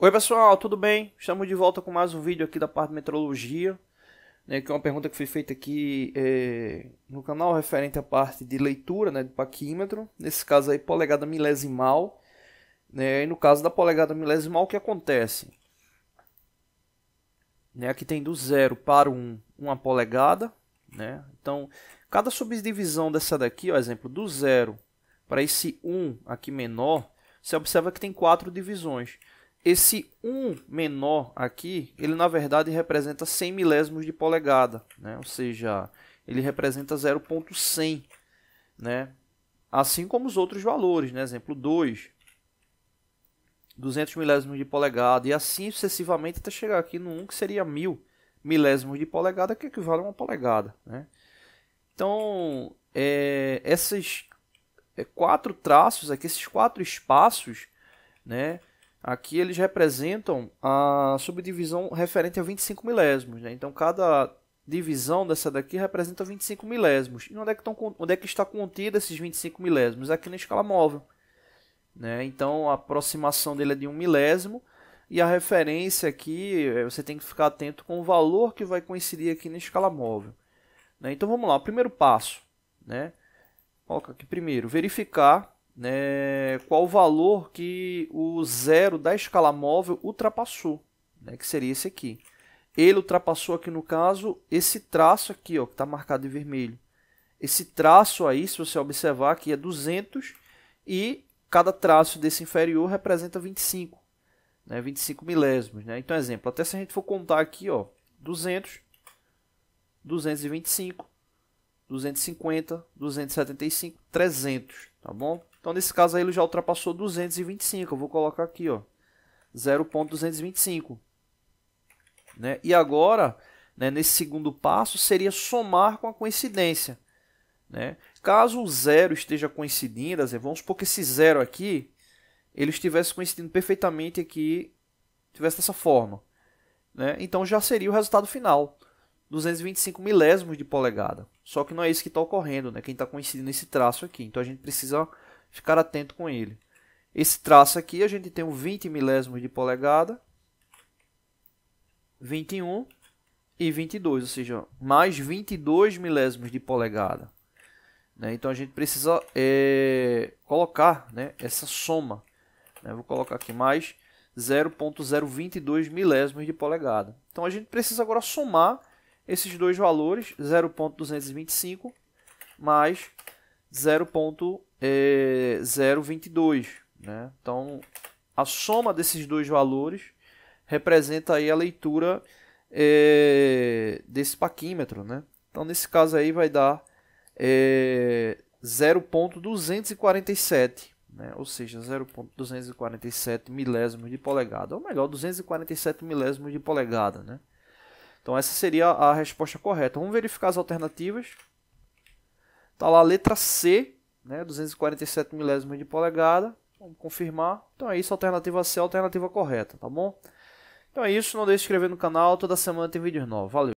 Oi pessoal, tudo bem? Estamos de volta com mais um vídeo aqui da parte de metrologia, né, que é uma pergunta que foi feita aqui é, no canal referente à parte de leitura né, paquímetro, nesse caso aí polegada milésimal, né, e no caso da polegada milésimal o que acontece? Né, aqui tem do zero para um, uma polegada, né, então cada subdivisão dessa daqui, ó, exemplo, do zero para esse 1 um aqui menor, você observa que tem quatro divisões. Esse 1 um menor aqui, ele na verdade representa 100 milésimos de polegada, né? ou seja, ele representa 0.100, né? assim como os outros valores, né? exemplo 2, 200 milésimos de polegada, e assim sucessivamente até chegar aqui no 1 que seria 1000 milésimos de polegada, que equivale a uma polegada. Né? Então, é, esses é, quatro traços aqui, esses quatro espaços, né, Aqui eles representam a subdivisão referente a 25 milésimos. Né? Então cada divisão dessa daqui representa 25 milésimos. E onde é que, estão, onde é que está contido esses 25 milésimos? Aqui na escala móvel. Né? Então a aproximação dele é de 1 milésimo. E a referência aqui, eh, você tem que ficar atento com o valor que vai coincidir aqui na escala móvel. Né? Então vamos lá, o primeiro passo. Né? Coloca aqui primeiro, verificar né, qual o valor que o zero da escala móvel ultrapassou, né, que seria esse aqui. Ele ultrapassou aqui no caso esse traço aqui, ó, que está marcado em vermelho. Esse traço aí, se você observar aqui, é 200 e cada traço desse inferior representa 25, né, 25 milésimos. Né? Então, exemplo, até se a gente for contar aqui, ó, 200, 225, 250, 275, 300, tá bom? Então, nesse caso aí, ele já ultrapassou 225. Eu vou colocar aqui, ó, 0.225. Né? E agora, né, nesse segundo passo, seria somar com a coincidência. Né? Caso o zero esteja coincidindo, vamos supor que esse zero aqui, ele estivesse coincidindo perfeitamente aqui, tivesse dessa forma. Né? Então, já seria o resultado final. 225 milésimos de polegada. Só que não é isso que está ocorrendo, né? Quem está coincidindo esse traço aqui. Então a gente precisa ficar atento com ele. Esse traço aqui a gente tem um 20 milésimos de polegada, 21 e 22, ou seja, mais 22 milésimos de polegada. Né? Então a gente precisa é, colocar né, essa soma. Né? Vou colocar aqui mais 0.022 milésimos de polegada. Então a gente precisa agora somar esses dois valores, 0.225 mais 0.022. Eh, né? Então, a soma desses dois valores representa aí a leitura é, desse paquímetro. Né? Então, nesse caso aí vai dar é, eh, 0.247, né? ou seja, 0.247 milésimos de polegada, ou melhor, 247 milésimos de polegada. Né? Então essa seria a resposta correta. Vamos verificar as alternativas. Está lá a letra C, né, 247 milésimos de polegada. Vamos confirmar. Então é isso, alternativa C, alternativa correta, tá bom? Então é isso, não deixe de inscrever no canal, toda semana tem vídeos novos. Valeu!